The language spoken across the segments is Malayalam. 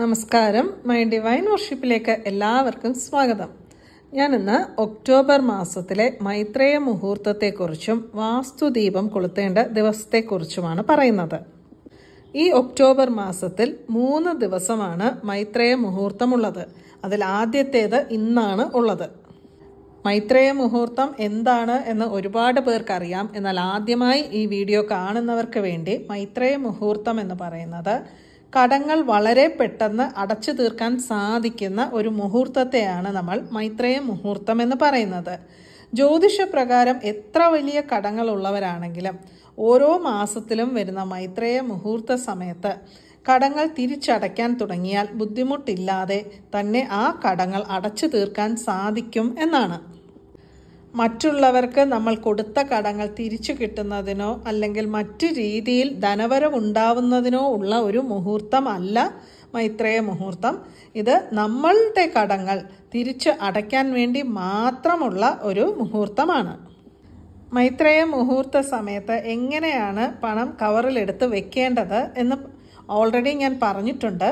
നമസ്കാരം മൈ ഡിവൈൻ വർഷിപ്പിലേക്ക് എല്ലാവർക്കും സ്വാഗതം ഞാനിന്ന് ഒക്ടോബർ മാസത്തിലെ മൈത്രേയ മുഹൂർത്തത്തെക്കുറിച്ചും വാസ്തുദീപം കൊളുത്തേണ്ട ദിവസത്തെക്കുറിച്ചുമാണ് പറയുന്നത് ഈ ഒക്ടോബർ മാസത്തിൽ മൂന്ന് ദിവസമാണ് മൈത്രേയ മുഹൂർത്തമുള്ളത് അതിൽ ആദ്യത്തേത് ഇന്നാണ് ഉള്ളത് മൈത്രേയ മുഹൂർത്തം എന്താണ് എന്ന് ഒരുപാട് പേർക്കറിയാം എന്നാൽ ആദ്യമായി ഈ വീഡിയോ കാണുന്നവർക്ക് വേണ്ടി മൈത്രേയ മുഹൂർത്തം എന്ന് പറയുന്നത് കടങ്ങൾ വളരെ പെട്ടെന്ന് അടച്ചു തീർക്കാൻ സാധിക്കുന്ന ഒരു മുഹൂർത്തത്തെയാണ് നമ്മൾ മൈത്രേയ മുഹൂർത്തം എന്ന് പറയുന്നത് ജ്യോതിഷപ്രകാരം എത്ര വലിയ കടങ്ങൾ ഉള്ളവരാണെങ്കിലും ഓരോ മാസത്തിലും വരുന്ന മൈത്രേയ മുഹൂർത്ത സമയത്ത് കടങ്ങൾ തിരിച്ചടയ്ക്കാൻ തുടങ്ങിയാൽ ബുദ്ധിമുട്ടില്ലാതെ തന്നെ ആ കടങ്ങൾ അടച്ചു തീർക്കാൻ സാധിക്കും എന്നാണ് മറ്റുള്ളവർക്ക് നമ്മൾ കൊടുത്ത കടങ്ങൾ തിരിച്ചു കിട്ടുന്നതിനോ അല്ലെങ്കിൽ മറ്റു രീതിയിൽ ധനവരവുണ്ടാവുന്നതിനോ ഉള്ള ഒരു മുഹൂർത്തമല്ല മൈത്രേയ മുഹൂർത്തം ഇത് നമ്മളുടെ കടങ്ങൾ തിരിച്ച് അടയ്ക്കാൻ വേണ്ടി മാത്രമുള്ള ഒരു മുഹൂർത്തമാണ് മൈത്രേയ മുഹൂർത്ത സമയത്ത് എങ്ങനെയാണ് പണം കവറിലെടുത്ത് വെക്കേണ്ടത് എന്ന് ഓൾറെഡി ഞാൻ പറഞ്ഞിട്ടുണ്ട്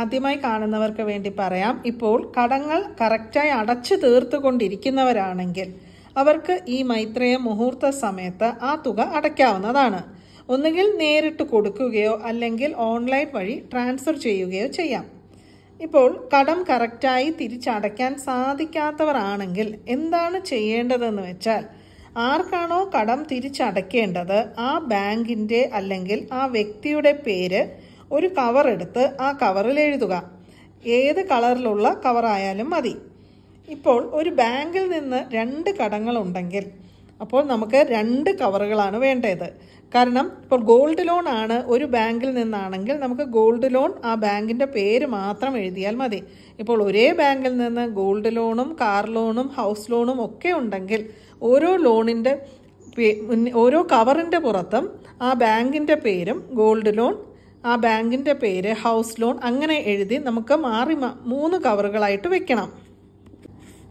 ആദ്യമായി കാണുന്നവർക്ക് വേണ്ടി പറയാം ഇപ്പോൾ കടങ്ങൾ കറക്റ്റായി അടച്ചു തീർത്തുകൊണ്ടിരിക്കുന്നവരാണെങ്കിൽ അവർക്ക് ഈ മൈത്രേയ മുഹൂർത്ത സമയത്ത് ആ തുക അടയ്ക്കാവുന്നതാണ് ഒന്നുകിൽ നേരിട്ട് കൊടുക്കുകയോ അല്ലെങ്കിൽ ഓൺലൈൻ വഴി ട്രാൻസ്ഫർ ചെയ്യുകയോ ചെയ്യാം ഇപ്പോൾ കടം കറക്റ്റായി തിരിച്ചടയ്ക്കാൻ സാധിക്കാത്തവരാണെങ്കിൽ എന്താണ് ചെയ്യേണ്ടതെന്ന് വെച്ചാൽ ആർക്കാണോ കടം തിരിച്ചടയ്ക്കേണ്ടത് ആ ബാങ്കിൻ്റെ അല്ലെങ്കിൽ ആ വ്യക്തിയുടെ പേര് ഒരു കവർ എടുത്ത് ആ കവറിൽ എഴുതുക ഏത് കളറിലുള്ള കവറായാലും മതി ഇപ്പോൾ ഒരു ബാങ്കിൽ നിന്ന് രണ്ട് കടങ്ങളുണ്ടെങ്കിൽ അപ്പോൾ നമുക്ക് രണ്ട് കവറുകളാണ് വേണ്ടത് കാരണം ഇപ്പോൾ ഗോൾഡ് ലോൺ ആണ് ഒരു ബാങ്കിൽ നിന്നാണെങ്കിൽ നമുക്ക് ഗോൾഡ് ലോൺ ആ ബാങ്കിൻ്റെ പേര് മാത്രം എഴുതിയാൽ മതി ഇപ്പോൾ ഒരേ ബാങ്കിൽ നിന്ന് ഗോൾഡ് ലോണും കാർ ലോണും ഹൗസ് ലോണും ഒക്കെ ഉണ്ടെങ്കിൽ ഓരോ ലോണിൻ്റെ ഓരോ കവറിൻ്റെ പുറത്തും ആ ബാങ്കിൻ്റെ പേരും ഗോൾഡ് ലോൺ ആ ബാങ്കിൻ്റെ പേര് ഹൗസ് ലോൺ അങ്ങനെ എഴുതി നമുക്ക് മാറി മൂന്ന് കവറുകളായിട്ട് വെക്കണം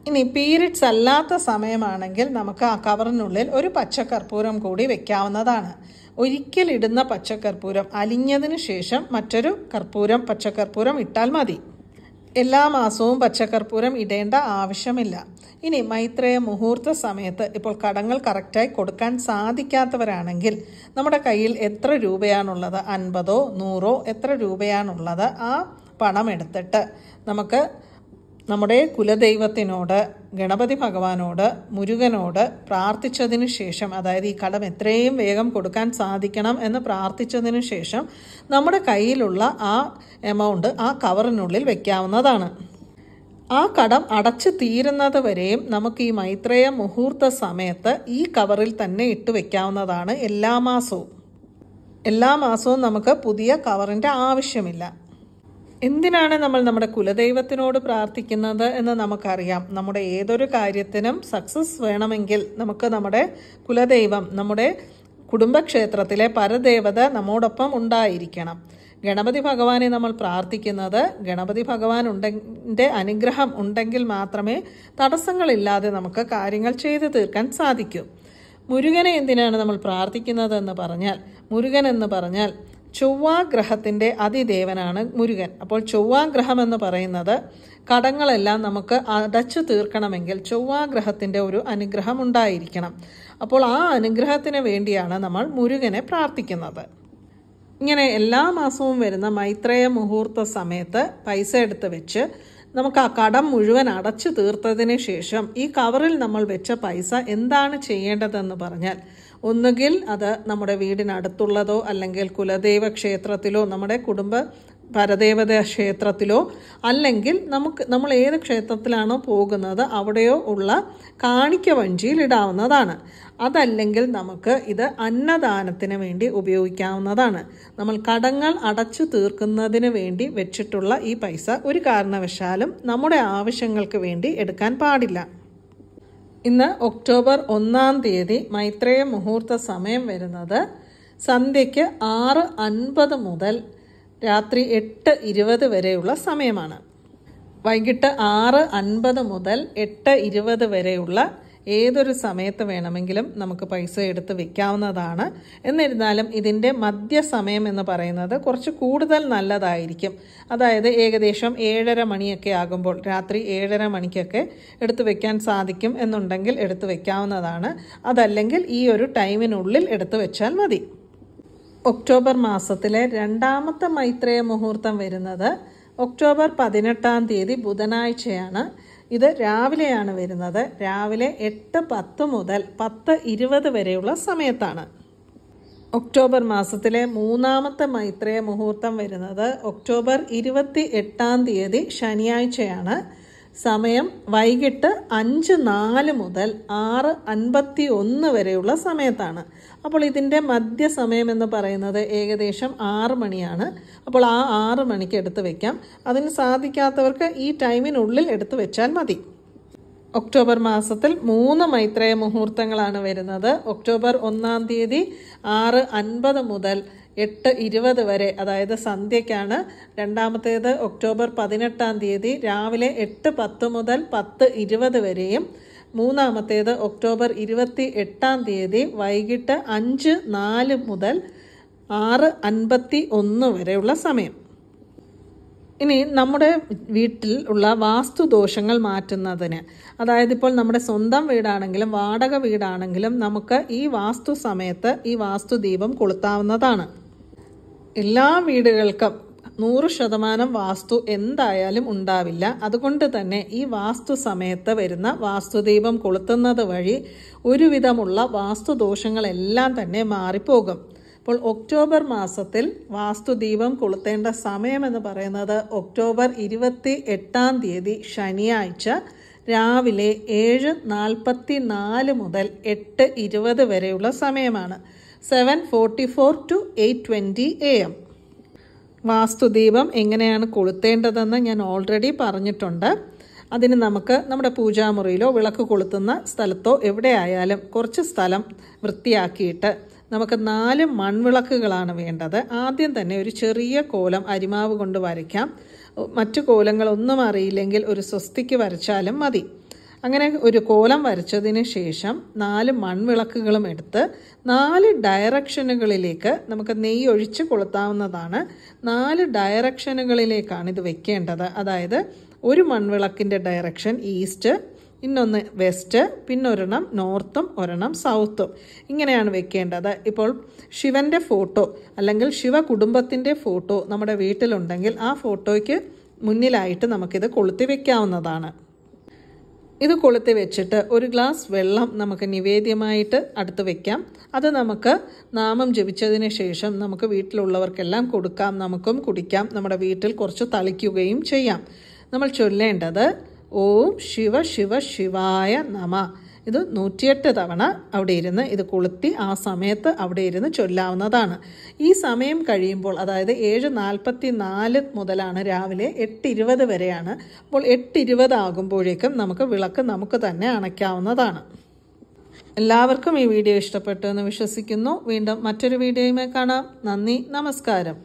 ഇനി പീരിയഡ്സ് അല്ലാത്ത സമയമാണെങ്കിൽ നമുക്ക് ആ കവറിനുള്ളിൽ ഒരു പച്ചക്കർപ്പൂരം കൂടി വെക്കാവുന്നതാണ് ഒരിക്കലിടുന്ന പച്ചക്കർപ്പൂരം അലിഞ്ഞതിന് ശേഷം മറ്റൊരു കർപ്പൂരം പച്ചക്കർപ്പൂരം ഇട്ടാൽ മതി എല്ലാ മാസവും പച്ചക്കർപ്പൂരം ഇടേണ്ട ആവശ്യമില്ല ഇനി മൈത്രേയ മുഹൂർത്ത സമയത്ത് ഇപ്പോൾ കടങ്ങൾ കറക്റ്റായി കൊടുക്കാൻ സാധിക്കാത്തവരാണെങ്കിൽ നമ്മുടെ കയ്യിൽ എത്ര രൂപയാണുള്ളത് അൻപതോ നൂറോ എത്ര രൂപയാണുള്ളത് ആ പണം എടുത്തിട്ട് നമുക്ക് നമ്മുടെ കുലദൈവത്തിനോട് ഗണപതി ഭഗവാനോട് മുരുകനോട് പ്രാർത്ഥിച്ചതിനു ശേഷം അതായത് ഈ കടം എത്രയും വേഗം കൊടുക്കാൻ സാധിക്കണം എന്ന് പ്രാർത്ഥിച്ചതിനു ശേഷം നമ്മുടെ കയ്യിലുള്ള ആ എമൗണ്ട് ആ കവറിനുള്ളിൽ വെക്കാവുന്നതാണ് ആ കടം അടച്ചു തീരുന്നത് വരെയും നമുക്ക് ഈ മൈത്രേയ മുഹൂർത്ത സമയത്ത് ഈ കവറിൽ തന്നെ ഇട്ട് വെക്കാവുന്നതാണ് എല്ലാ മാസവും എല്ലാ മാസവും നമുക്ക് പുതിയ കവറിൻ്റെ ആവശ്യമില്ല എന്തിനാണ് നമ്മൾ നമ്മുടെ കുലദൈവത്തിനോട് പ്രാർത്ഥിക്കുന്നത് എന്ന് നമുക്കറിയാം നമ്മുടെ ഏതൊരു കാര്യത്തിനും സക്സസ് വേണമെങ്കിൽ നമുക്ക് നമ്മുടെ കുലദൈവം നമ്മുടെ കുടുംബക്ഷേത്രത്തിലെ പരദേവത നമ്മോടൊപ്പം ഉണ്ടായിരിക്കണം ഗണപതി ഭഗവാനെ നമ്മൾ പ്രാർത്ഥിക്കുന്നത് ഗണപതി ഭഗവാൻ ഉണ്ടെ അനുഗ്രഹം ഉണ്ടെങ്കിൽ മാത്രമേ തടസ്സങ്ങളില്ലാതെ നമുക്ക് കാര്യങ്ങൾ ചെയ്തു തീർക്കാൻ സാധിക്കൂ മുരുകനെ എന്തിനാണ് നമ്മൾ പ്രാർത്ഥിക്കുന്നത് എന്ന് പറഞ്ഞാൽ മുരുകൻ എന്ന് പറഞ്ഞാൽ ചൊവ്വാഗ്രഹത്തിൻ്റെ അതിദേവനാണ് മുരുകൻ അപ്പോൾ ചൊവ്വാഗ്രഹം എന്ന് പറയുന്നത് കടങ്ങളെല്ലാം നമുക്ക് അടച്ചു തീർക്കണമെങ്കിൽ ചൊവ്വാഗ്രഹത്തിൻ്റെ ഒരു അനുഗ്രഹം ഉണ്ടായിരിക്കണം അപ്പോൾ ആ അനുഗ്രഹത്തിന് വേണ്ടിയാണ് നമ്മൾ മുരുകനെ പ്രാർത്ഥിക്കുന്നത് ഇങ്ങനെ എല്ലാ മാസവും വരുന്ന മൈത്രേയ മുഹൂർത്ത സമയത്ത് പൈസ എടുത്ത് വെച്ച് നമുക്ക് ആ കടം മുഴുവൻ അടച്ചു തീർത്തതിന് ശേഷം ഈ കവറിൽ നമ്മൾ വെച്ച പൈസ എന്താണ് ചെയ്യേണ്ടതെന്ന് പറഞ്ഞാൽ ഒന്നുകിൽ അത് നമ്മുടെ വീടിനടുത്തുള്ളതോ അല്ലെങ്കിൽ കുലദേവ ക്ഷേത്രത്തിലോ നമ്മുടെ കുടുംബ പരദേവത ക്ഷേത്രത്തിലോ അല്ലെങ്കിൽ നമുക്ക് നമ്മൾ ഏത് ക്ഷേത്രത്തിലാണോ പോകുന്നത് അവിടെയോ ഉള്ള കാണിക്ക വഞ്ചിയിൽ ഇടാവുന്നതാണ് അതല്ലെങ്കിൽ നമുക്ക് ഇത് അന്നദാനത്തിന് വേണ്ടി ഉപയോഗിക്കാവുന്നതാണ് നമ്മൾ കടങ്ങൾ അടച്ചു തീർക്കുന്നതിന് വേണ്ടി വെച്ചിട്ടുള്ള ഈ പൈസ ഒരു കാരണവശാലും നമ്മുടെ ആവശ്യങ്ങൾക്ക് വേണ്ടി എടുക്കാൻ പാടില്ല ഇന്ന് ഒക്ടോബർ ഒന്നാം തീയതി മൈത്രേയ മുഹൂർത്ത സമയം വരുന്നത് സന്ധ്യയ്ക്ക് ആറ് അൻപത് മുതൽ രാത്രി എട്ട് ഇരുപത് വരെയുള്ള സമയമാണ് വൈകിട്ട് ആറ് അൻപത് മുതൽ എട്ട് ഇരുപത് വരെയുള്ള ഏതൊരു സമയത്ത് വേണമെങ്കിലും നമുക്ക് പൈസ എടുത്ത് വിൽക്കാവുന്നതാണ് എന്നിരുന്നാലും ഇതിൻ്റെ മധ്യസമയം എന്ന് പറയുന്നത് കുറച്ച് കൂടുതൽ നല്ലതായിരിക്കും അതായത് ഏകദേശം ഏഴര മണിയൊക്കെ ആകുമ്പോൾ രാത്രി ഏഴര മണിക്കൊക്കെ എടുത്തു വെക്കാൻ സാധിക്കും എന്നുണ്ടെങ്കിൽ എടുത്തു വെക്കാവുന്നതാണ് അതല്ലെങ്കിൽ ഈ ഒരു ടൈമിനുള്ളിൽ എടുത്തു വെച്ചാൽ മതി ഒക്ടോബർ മാസത്തിലെ രണ്ടാമത്തെ മൈത്രേയ മുഹൂർത്തം വരുന്നത് ഒക്ടോബർ പതിനെട്ടാം തീയതി ബുധനാഴ്ചയാണ് ഇത് രാവിലെയാണ് വരുന്നത് രാവിലെ എട്ട് പത്ത് മുതൽ പത്ത് ഇരുപത് വരെയുള്ള സമയത്താണ് ഒക്ടോബർ മാസത്തിലെ മൂന്നാമത്തെ മൈത്രേയ മുഹൂർത്തം വരുന്നത് ഒക്ടോബർ ഇരുപത്തി എട്ടാം തീയതി ശനിയാഴ്ചയാണ് സമയം വൈകിട്ട് അഞ്ച് നാല് മുതൽ ആറ് അൻപത്തി ഒന്ന് വരെയുള്ള സമയത്താണ് അപ്പോൾ ഇതിൻ്റെ മധ്യസമയം എന്ന് പറയുന്നത് ഏകദേശം ആറ് മണിയാണ് അപ്പോൾ ആ ആറ് മണിക്ക് എടുത്ത് വയ്ക്കാം അതിന് സാധിക്കാത്തവർക്ക് ഈ ടൈമിനുള്ളിൽ എടുത്തു വെച്ചാൽ മതി ഒക്ടോബർ മാസത്തിൽ മൂന്ന് മൈത്രേയ മുഹൂർത്തങ്ങളാണ് വരുന്നത് ഒക്ടോബർ ഒന്നാം തീയതി ആറ് അൻപത് മുതൽ എട്ട് ഇരുപത് വരെ അതായത് സന്ധ്യയ്ക്കാണ് രണ്ടാമത്തേത് ഒക്ടോബർ പതിനെട്ടാം തീയതി രാവിലെ എട്ട് പത്ത് മുതൽ പത്ത് ഇരുപത് വരെയും മൂന്നാമത്തേത് ഒക്ടോബർ ഇരുപത്തി എട്ടാം തീയതി വൈകിട്ട് അഞ്ച് നാല് മുതൽ ആറ് അൻപത്തി ഒന്ന് വരെയുള്ള സമയം ഇനി നമ്മുടെ വീട്ടിൽ ഉള്ള വാസ്തുദോഷങ്ങൾ മാറ്റുന്നതിന് അതായത് ഇപ്പോൾ നമ്മുടെ സ്വന്തം വീടാണെങ്കിലും വാടക വീടാണെങ്കിലും നമുക്ക് ഈ വാസ്തു സമയത്ത് ഈ വാസ്തു ദീപം കൊളുത്താവുന്നതാണ് എല്ലാ വീടുകൾക്കും നൂറ് ശതമാനം വാസ്തു എന്തായാലും ഉണ്ടാവില്ല അതുകൊണ്ട് തന്നെ ഈ വാസ്തു സമയത്ത് വരുന്ന വാസ്തുദീപം കൊളുത്തുന്നത് വഴി ഒരുവിധമുള്ള വാസ്തുദോഷങ്ങളെല്ലാം തന്നെ മാറിപ്പോകും അപ്പോൾ ഒക്ടോബർ മാസത്തിൽ വാസ്തുദീപം കൊളുത്തേണ്ട സമയമെന്ന് പറയുന്നത് ഒക്ടോബർ ഇരുപത്തി എട്ടാം തീയതി ശനിയാഴ്ച രാവിലെ ഏഴ് നാൽപ്പത്തി നാല് മുതൽ എട്ട് ഇരുപത് വരെയുള്ള സമയമാണ് seven forty four to eight twenty A M വാസ്തുദീപം എങ്ങനെയാണ് കൊളുത്തേണ്ടതെന്ന് ഞാൻ ഓൾറെഡി പറഞ്ഞിട്ടുണ്ട് അതിന് നമുക്ക് നമ്മുടെ പൂജാമുറിയിലോ വിളക്ക് കൊളുത്തുന്ന സ്ഥലത്തോ എവിടെയായാലും കുറച്ച് സ്ഥലം വൃത്തിയാക്കിയിട്ട് നമുക്ക് നാല് മൺവിളക്കുകളാണ് വേണ്ടത് ആദ്യം തന്നെ ഒരു ചെറിയ കോലം അരിമാവ് കൊണ്ട് വരയ്ക്കാം മറ്റു കോലങ്ങളൊന്നും അറിയില്ലെങ്കിൽ ഒരു സ്വസ്തിക്ക് വരച്ചാലും മതി അങ്ങനെ ഒരു കോലം വരച്ചതിന് ശേഷം നാല് മൺവിളക്കുകളും എടുത്ത് നാല് ഡയറക്ഷനുകളിലേക്ക് നമുക്ക് നെയ്യ് ഒഴിച്ച് കൊളുത്താവുന്നതാണ് നാല് ഡയറക്ഷനുകളിലേക്കാണ് ഇത് വെക്കേണ്ടത് അതായത് ഒരു മൺവിളക്കിൻ്റെ ഡയറക്ഷൻ ഈസ്റ്റ് ഇന്നൊന്ന് വെസ്റ്റ് പിന്നൊരെണ്ണം നോർത്തും ഒരെണ്ണം സൗത്തും ഇങ്ങനെയാണ് വെക്കേണ്ടത് ഇപ്പോൾ ശിവൻ്റെ ഫോട്ടോ അല്ലെങ്കിൽ ശിവ കുടുംബത്തിൻ്റെ ഫോട്ടോ നമ്മുടെ വീട്ടിലുണ്ടെങ്കിൽ ആ ഫോട്ടോയ്ക്ക് മുന്നിലായിട്ട് നമുക്കിത് കൊളുത്തി വെക്കാവുന്നതാണ് ഇത് കൊളുത്തി വെച്ചിട്ട് ഒരു ഗ്ലാസ് വെള്ളം നമുക്ക് നിവേദ്യമായിട്ട് അടുത്ത് വയ്ക്കാം അത് നമുക്ക് നാമം ജപിച്ചതിന് ശേഷം നമുക്ക് വീട്ടിലുള്ളവർക്കെല്ലാം കൊടുക്കാം നമുക്കും കുടിക്കാം നമ്മുടെ വീട്ടിൽ കുറച്ച് തളിക്കുകയും ചെയ്യാം നമ്മൾ ചൊല്ലേണ്ടത് ഓം ശിവ ശിവ ശിവായ നമ ഇത് നൂറ്റിയെട്ട് തവണ അവിടെ ഇരുന്ന് ഇത് കൊളുത്തി ആ സമയത്ത് അവിടെ ഇരുന്ന് ചൊല്ലാവുന്നതാണ് ഈ സമയം കഴിയുമ്പോൾ അതായത് ഏഴ് നാൽപ്പത്തി നാല് മുതലാണ് രാവിലെ എട്ട് ഇരുപത് വരെയാണ് അപ്പോൾ എട്ട് ഇരുപത് ആകുമ്പോഴേക്കും നമുക്ക് വിളക്ക് നമുക്ക് തന്നെ അണയ്ക്കാവുന്നതാണ് എല്ലാവർക്കും ഈ വീഡിയോ ഇഷ്ടപ്പെട്ടു എന്ന് വിശ്വസിക്കുന്നു വീണ്ടും മറ്റൊരു വീഡിയോയുമായി കാണാം നന്ദി നമസ്കാരം